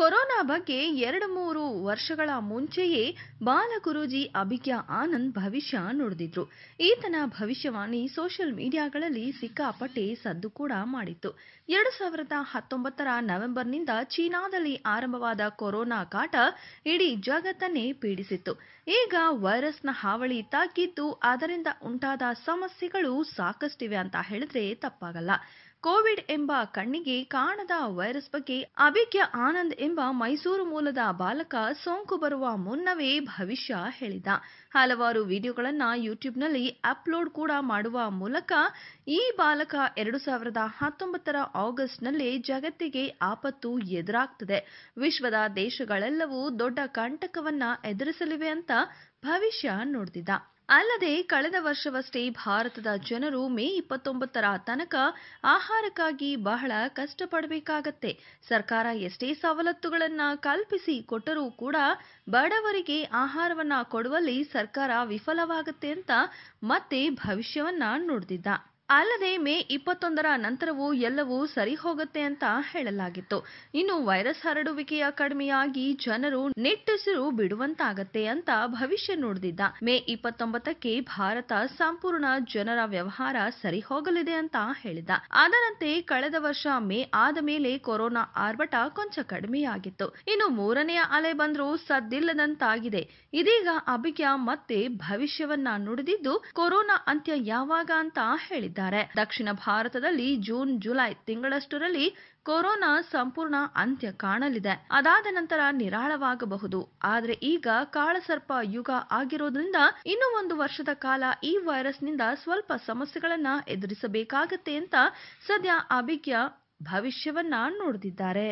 corona ಬಗ್ಗೆ ಎರಡು ಮೂರು ವರ್ಷಗಳ ಮುಂಚೆಯೇ ಬಾಲಗುರೂಜಿ ಅಭಿಜ್ಞಾ ಆನಂದ್ ಭವಿಷ್ಯ ನುಡಿದಿದ್ರು ಈತನ ಭವಿಷ್ಯವಾಣಿ ಸೋಷಿಯಲ್ ಮೀಡಿಯಾಗಳಲ್ಲಿ ಸಿಕ್ಕಾಪಟ್ಟೆ ಸದ್ದು ಕೂಡ ಮಾಡಿತ್ತು ಎರಡು ಸಾವಿರದ ಹತ್ತೊಂಬತ್ತರ ನವೆಂಬರ್ನಿಂದ ಚೀನಾದಲ್ಲಿ ಆರಂಭವಾದ ಕೊರೋನಾ ಕಾಟ ಇಡೀ ಜಗತ್ತನ್ನೇ ಪೀಡಿಸಿತ್ತು ಈಗ ವೈರಸ್ನ ಹಾವಳಿ ತಗ್ಗಿದ್ದು ಅದರಿಂದ ಉಂಟಾದ ಸಮಸ್ಯೆಗಳು ಸಾಕಷ್ಟಿವೆ ಅಂತ ಹೇಳಿದ್ರೆ ತಪ್ಪಾಗಲ್ಲ ಕೋವಿಡ್ ಎಂಬ ಕಣ್ಣಿಗೆ ಕಾಣದ ವೈರಸ್ ಬಗ್ಗೆ ಅಭಿಜ್ಞ ಆನಂದ್ ಎಂಬ ಮೈಸೂರು ಮೂಲದ ಬಾಲಕ ಸೋಂಕು ಬರುವ ಮುನ್ನವೇ ಭವಿಷ್ಯ ಹೇಳಿದ ಹಲವಾರು ವಿಡಿಯೋಗಳನ್ನು ಯೂಟ್ಯೂಬ್ನಲ್ಲಿ ಅಪ್ಲೋಡ್ ಕೂಡ ಮಾಡುವ ಮೂಲಕ ಈ ಬಾಲಕ ಎರಡು ಸಾವಿರದ ಹತ್ತೊಂಬತ್ತರ ಆಗಸ್ಟ್ನಲ್ಲಿ ಜಗತ್ತಿಗೆ ಆಪತ್ತು ಎದುರಾಗ್ತದೆ ವಿಶ್ವದ ದೇಶಗಳೆಲ್ಲವೂ ದೊಡ್ಡ ಕಂಟಕವನ್ನ ಎದುರಿಸಲಿವೆ ಅಂತ ಭವಿಷ್ಯ ನುಡಿದಿದ್ದ ಅಲ್ಲದೆ ಕಳೆದ ವರ್ಷವಷ್ಟೇ ಭಾರತದ ಜನರು ಮೇ ಇಪ್ಪತ್ತೊಂಬತ್ತರ ತನಕ ಆಹಾರಕ್ಕಾಗಿ ಬಹಳ ಕಷ್ಟಪಡಬೇಕಾಗತ್ತೆ ಸರ್ಕಾರ ಎಷ್ಟೇ ಸವಲತ್ತುಗಳನ್ನು ಕಲ್ಪಿಸಿ ಕೊಟ್ಟರೂ ಕೂಡ ಬಡವರಿಗೆ ಆಹಾರವನ್ನು ಕೊಡುವಲ್ಲಿ ಸರ್ಕಾರ ವಿಫಲವಾಗುತ್ತೆ ಅಂತ ಮತ್ತೆ ಭವಿಷ್ಯವನ್ನ ನುಡಿದಿದ್ದ ಅಲ್ಲದೆ ಮೇ ಇಪ್ಪತ್ತೊಂದರ ನಂತರವೂ ಎಲ್ಲವೂ ಸರಿ ಹೋಗುತ್ತೆ ಅಂತ ಹೇಳಲಾಗಿತ್ತು ಇನ್ನು ವೈರಸ್ ಹರಡುವಿಕೆಯ ಕಡಿಮೆಯಾಗಿ ಜನರು ನಿಟ್ಟುಸಿರು ಬಿಡುವಂತಾಗತ್ತೆ ಅಂತ ಭವಿಷ್ಯ ನುಡಿದಿದ್ದ ಮೇ ಇಪ್ಪತ್ತೊಂಬತ್ತಕ್ಕೆ ಭಾರತ ಸಂಪೂರ್ಣ ಜನರ ವ್ಯವಹಾರ ಸರಿ ಹೋಗಲಿದೆ ಅಂತ ಹೇಳಿದ ಅದರಂತೆ ಕಳೆದ ವರ್ಷ ಮೇ ಆದ ಮೇಲೆ ಕೊರೋನಾ ಆರ್ಭಟ ಕೊಂಚ ಕಡಿಮೆಯಾಗಿತ್ತು ಇನ್ನು ಮೂರನೆಯ ಅಲೆ ಬಂದರೂ ಸದ್ದಿಲ್ಲದಂತಾಗಿದೆ ಇದೀಗ ಅಭಿಜ್ಞಾ ಮತ್ತೆ ಭವಿಷ್ಯವನ್ನ ನುಡಿದಿದ್ದು ಕೊರೋನಾ ಅಂತ್ಯ ಯಾವಾಗ ಅಂತ ಹೇಳಿದ ಹೇಳಿದ್ದಾರೆ ದಕ್ಷಿಣ ಭಾರತದಲ್ಲಿ ಜೂನ್ ಜುಲೈ ತಿಂಗಳಷ್ಟರಲ್ಲಿ ಕೊರೋನಾ ಸಂಪೂರ್ಣ ಅಂತ್ಯ ಕಾಣಲಿದೆ ಅದಾದ ನಂತರ ನಿರಾಳವಾಗಬಹುದು ಆದರೆ ಈಗ ಕಾಳಸರ್ಪ ಯುಗ ಆಗಿರೋದ್ರಿಂದ ಇನ್ನೂ ಒಂದು ವರ್ಷದ ಕಾಲ ಈ ವೈರಸ್ನಿಂದ ಸ್ವಲ್ಪ ಸಮಸ್ಯೆಗಳನ್ನ ಎದುರಿಸಬೇಕಾಗತ್ತೆ ಅಂತ ಸದ್ಯ ಅಭಿಜ್ಞ ಭವಿಷ್ಯವನ್ನ ನೋಡುತ್ತಿದ್ದಾರೆ